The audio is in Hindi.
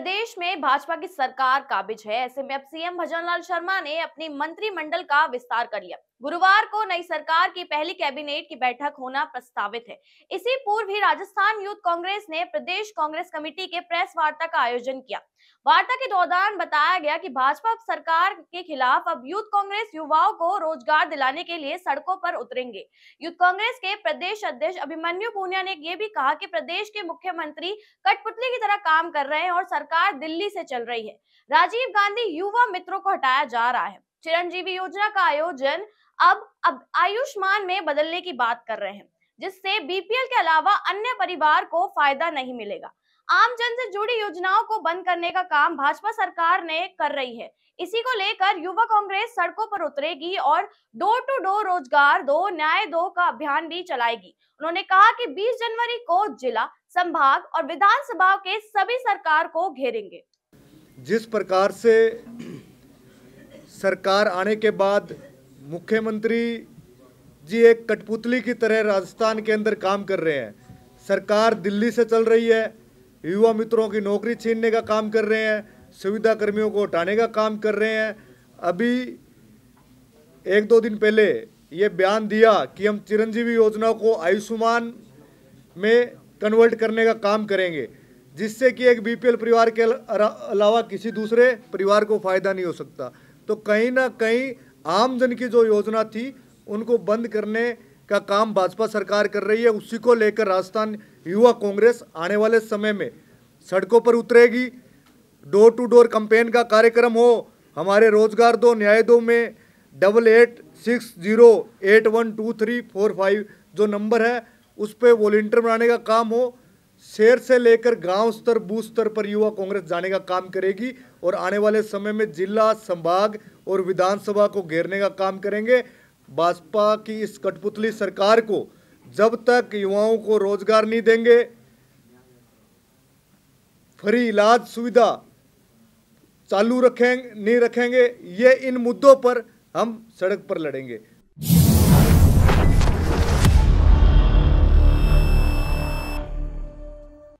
प्रदेश में भाजपा की सरकार काबिज है ऐसे में अब सीएम भजनलाल शर्मा ने अपने मंत्रिमंडल का विस्तार कर लिया गुरुवार को नई सरकार की पहली कैबिनेट की बैठक होना प्रस्तावित है इसी पूर्व ही राजस्थान यूथ कांग्रेस ने प्रदेश कांग्रेस कमेटी के प्रेस वार्ता का आयोजन किया वार्ता के दौरान बताया गया कि भाजपा सरकार के खिलाफ अब यूथ कांग्रेस युवाओं को रोजगार दिलाने के लिए सड़कों पर उतरेंगे यूथ कांग्रेस के प्रदेश अध्यक्ष अभिमन्यु पूनिया ने यह भी कहा कि प्रदेश के मुख्यमंत्री कठपुतली की तरह काम कर रहे हैं और सरकार सरकार दिल्ली से चल रही है राजीव गांधी युवा मित्रों को हटाया जा रहा है चिरंजीवी योजना का आयोजन अब अब आयुष्मान में बदलने की बात कर रहे हैं जिससे बीपीएल के अलावा अन्य परिवार को फायदा नहीं मिलेगा आम जन से जुड़ी योजनाओं को बंद करने का काम भाजपा सरकार ने कर रही है इसी को लेकर युवा कांग्रेस सड़कों पर उतरेगी और डोर टू डोर रोजगार दो न्याय दो का अभियान भी चलाएगी उन्होंने कहा कि 20 जनवरी को जिला संभाग और विधानसभा के सभी सरकार को घेरेंगे जिस प्रकार से सरकार आने के बाद मुख्यमंत्री जी एक कठपुतली की तरह राजस्थान के अंदर काम कर रहे हैं सरकार दिल्ली से चल रही है युवा मित्रों की नौकरी छीनने का काम कर रहे हैं सुविधा कर्मियों को हटाने का काम कर रहे हैं अभी एक दो दिन पहले ये बयान दिया कि हम चिरंजीवी योजना को आयुष्मान में कन्वर्ट करने का काम करेंगे जिससे कि एक बीपीएल परिवार के अलावा किसी दूसरे परिवार को फ़ायदा नहीं हो सकता तो कहीं ना कहीं आमजन की जो योजना थी उनको बंद करने का काम भाजपा सरकार कर रही है उसी को लेकर राजस्थान युवा कांग्रेस आने वाले समय में सड़कों पर उतरेगी डोर टू डोर कंपेन का कार्यक्रम हो हमारे रोजगार दो न्याय दो में double eight six zero eight one two three four five जो नंबर है उस पर वॉल्टियर बनाने का काम हो शहर से लेकर गांव स्तर बूथ स्तर पर युवा कांग्रेस जाने का काम करेगी और आने वाले समय में जिला संभाग और विधानसभा को घेरने का काम करेंगे भाजपा की इस कठपुतली सरकार को जब तक युवाओं को रोजगार नहीं देंगे फ्री इलाज सुविधा चालू रखें नहीं रखेंगे ये इन मुद्दों पर हम सड़क पर लड़ेंगे